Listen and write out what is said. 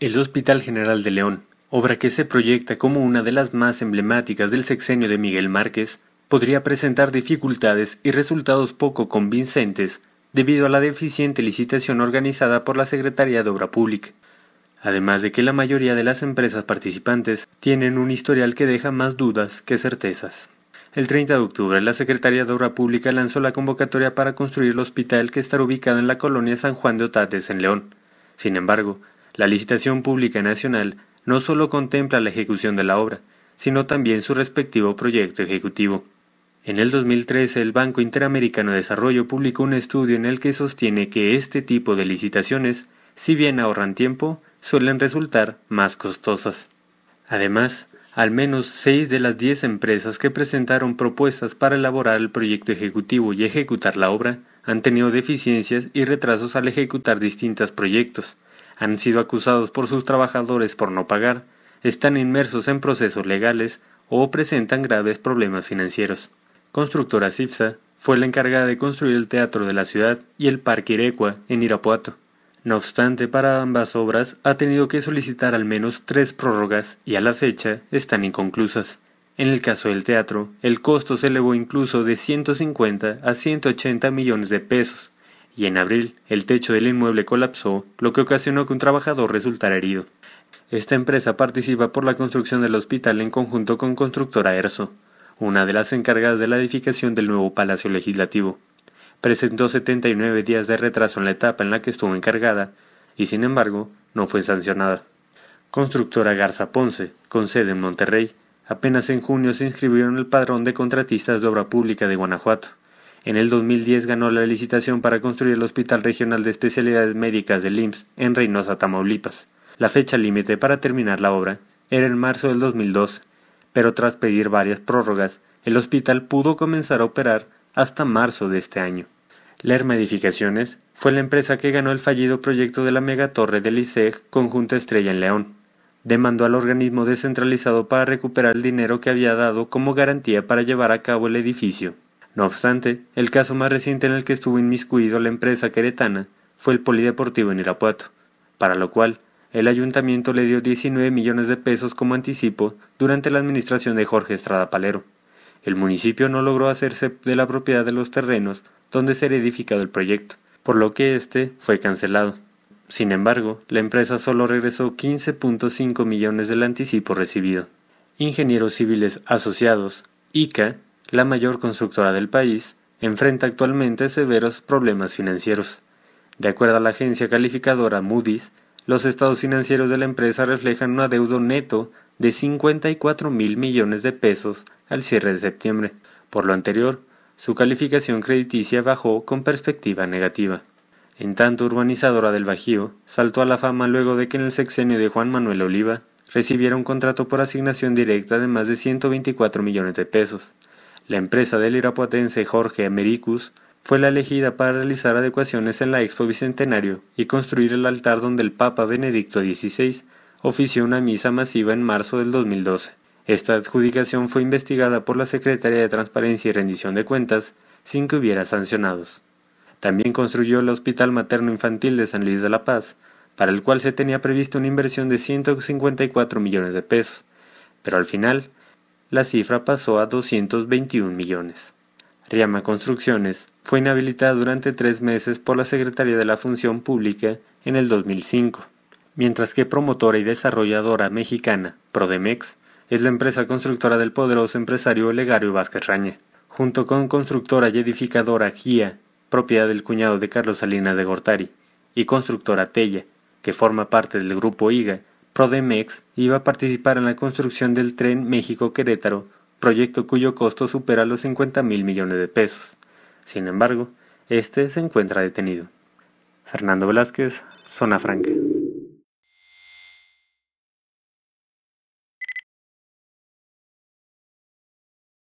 El Hospital General de León, obra que se proyecta como una de las más emblemáticas del sexenio de Miguel Márquez, podría presentar dificultades y resultados poco convincentes debido a la deficiente licitación organizada por la Secretaría de Obra Pública. Además de que la mayoría de las empresas participantes tienen un historial que deja más dudas que certezas. El 30 de octubre, la Secretaría de Obra Pública lanzó la convocatoria para construir el hospital que estará ubicado en la colonia San Juan de Otates, en León. Sin embargo, la licitación pública nacional no solo contempla la ejecución de la obra, sino también su respectivo proyecto ejecutivo. En el 2013 el Banco Interamericano de Desarrollo publicó un estudio en el que sostiene que este tipo de licitaciones, si bien ahorran tiempo, suelen resultar más costosas. Además, al menos seis de las diez empresas que presentaron propuestas para elaborar el proyecto ejecutivo y ejecutar la obra han tenido deficiencias y retrasos al ejecutar distintos proyectos, han sido acusados por sus trabajadores por no pagar, están inmersos en procesos legales o presentan graves problemas financieros. Constructora CIFSA fue la encargada de construir el Teatro de la Ciudad y el Parque Irecua en Irapuato. No obstante, para ambas obras ha tenido que solicitar al menos tres prórrogas y a la fecha están inconclusas. En el caso del teatro, el costo se elevó incluso de 150 a 180 millones de pesos, y en abril el techo del inmueble colapsó, lo que ocasionó que un trabajador resultara herido. Esta empresa participa por la construcción del hospital en conjunto con Constructora ERSO, una de las encargadas de la edificación del nuevo Palacio Legislativo. Presentó 79 días de retraso en la etapa en la que estuvo encargada y, sin embargo, no fue sancionada. Constructora Garza Ponce, con sede en Monterrey, apenas en junio se inscribió en el padrón de contratistas de obra pública de Guanajuato. En el 2010 ganó la licitación para construir el Hospital Regional de Especialidades Médicas del IMSS en Reynosa, Tamaulipas. La fecha límite para terminar la obra era en marzo del 2002, pero tras pedir varias prórrogas, el hospital pudo comenzar a operar hasta marzo de este año. Lerma Edificaciones fue la empresa que ganó el fallido proyecto de la megatorre del ISEG Conjunta Estrella en León. Demandó al organismo descentralizado para recuperar el dinero que había dado como garantía para llevar a cabo el edificio. No obstante, el caso más reciente en el que estuvo inmiscuido la empresa queretana fue el Polideportivo en Irapuato, para lo cual el ayuntamiento le dio 19 millones de pesos como anticipo durante la administración de Jorge Estrada Palero. El municipio no logró hacerse de la propiedad de los terrenos donde será edificado el proyecto, por lo que este fue cancelado. Sin embargo, la empresa solo regresó 15.5 millones del anticipo recibido. Ingenieros Civiles Asociados, ICA, la mayor constructora del país, enfrenta actualmente severos problemas financieros. De acuerdo a la agencia calificadora Moody's, los estados financieros de la empresa reflejan un adeudo neto de 54 mil millones de pesos al cierre de septiembre. Por lo anterior, su calificación crediticia bajó con perspectiva negativa. En tanto, Urbanizadora del Bajío saltó a la fama luego de que en el sexenio de Juan Manuel Oliva recibiera un contrato por asignación directa de más de 124 millones de pesos, la empresa del irapuatense Jorge Americus fue la elegida para realizar adecuaciones en la Expo Bicentenario y construir el altar donde el Papa Benedicto XVI ofició una misa masiva en marzo del 2012. Esta adjudicación fue investigada por la Secretaría de Transparencia y Rendición de Cuentas sin que hubiera sancionados. También construyó el Hospital Materno Infantil de San Luis de la Paz, para el cual se tenía prevista una inversión de 154 millones de pesos, pero al final la cifra pasó a 221 millones. Riama Construcciones fue inhabilitada durante tres meses por la Secretaría de la Función Pública en el 2005, mientras que promotora y desarrolladora mexicana, Prodemex, es la empresa constructora del poderoso empresario Olegario Vázquez Raña, junto con constructora y edificadora GIA, propiedad del cuñado de Carlos Salinas de Gortari, y constructora Tella, que forma parte del grupo IGA, Prodemex iba a participar en la construcción del tren México-Querétaro, proyecto cuyo costo supera los 50 mil millones de pesos. Sin embargo, este se encuentra detenido. Fernando Velázquez, Zona Franca.